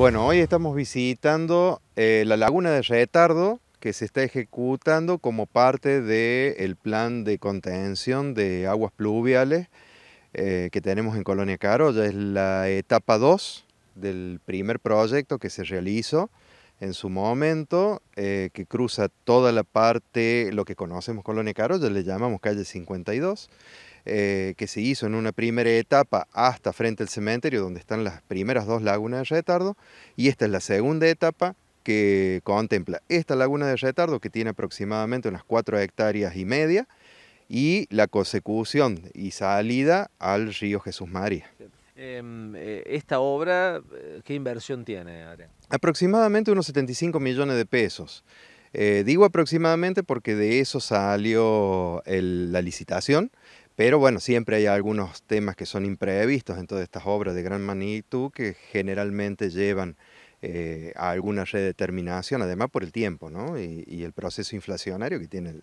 Bueno, hoy estamos visitando eh, la laguna de Retardo, que se está ejecutando como parte del plan de contención de aguas pluviales eh, que tenemos en Colonia Caro. Ya Es la etapa 2 del primer proyecto que se realizó en su momento, eh, que cruza toda la parte, lo que conocemos Colonia Caro, ya le llamamos calle 52, eh, que se hizo en una primera etapa hasta frente al cementerio, donde están las primeras dos lagunas de retardo, y esta es la segunda etapa que contempla esta laguna de retardo, que tiene aproximadamente unas cuatro hectáreas y media, y la consecución y salida al río Jesús María. Em, eh, esta obra, eh, ¿qué inversión tiene? Aproximadamente unos 75 millones de pesos. digo aproximadamente porque de eso salió la licitación pero bueno, siempre hay algunos temas que son imprevistos en todas estas obras de gran magnitud que generalmente llevan eh, a alguna redeterminación, además por el tiempo ¿no? y, el proceso inflacionario que tiene,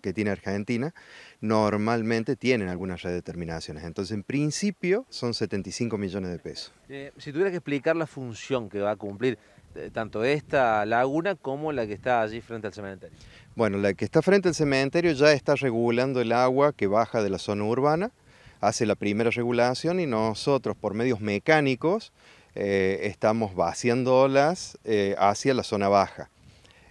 que Argentina, normalmente tienen algunas redeterminaciones. Entonces, en principio, son 75 millones de pesos. Eh, si tuvieras que explicar la función que va a cumplir eh, tanto esta laguna como la que está allí frente al cementerio? Bueno, la que está frente al cementerio ya está regulando el agua que baja de la zona urbana, hace la primera regulación y nosotros por medios mecánicos eh, estamos vaciándolas eh, hacia la zona baja.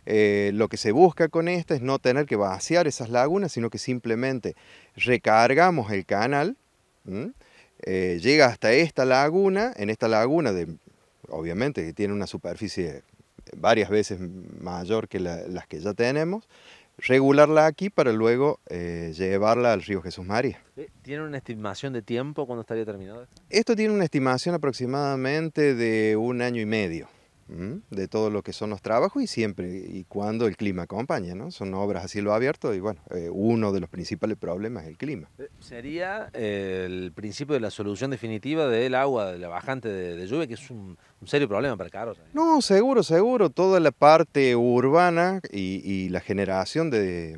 lo que se busca con esta es no tener que vaciar esas lagunas, sino que simplemente recargamos el canal, llega hasta esta laguna, en esta laguna de obviamente, que tiene una superficie eh, varias veces mayor que las que ya tenemos, regularla aquí para luego eh, llevarla al río Jesús María. Eh, ¿Tiene una estimación de tiempo cuando estaría terminado? Esto tiene una estimación aproximadamente de un año y medio de todo lo que son los trabajos y siempre y cuando el clima acompaña, ¿no? Son obras a cielo abierto y bueno, eh, uno de los principales problemas es el clima. Eh, sería eh, el principio de la solución definitiva del agua, de la bajante de, lluvia, que es un, serio problema para carro? No, seguro, seguro, toda la parte urbana y, la generación de,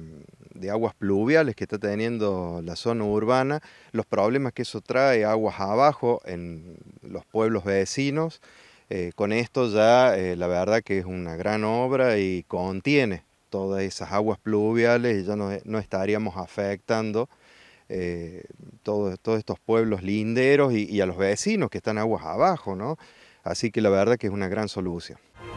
de aguas pluviales que está teniendo la zona urbana, los problemas que eso trae aguas abajo en los pueblos vecinos, eh, con esto ya eh, la verdad que es una gran obra y contiene todas esas aguas pluviales y ya no, eh, estaríamos afectando todos estos pueblos linderos y, y, a los vecinos que están aguas abajo, ¿no? Así que la verdad que es una gran solución.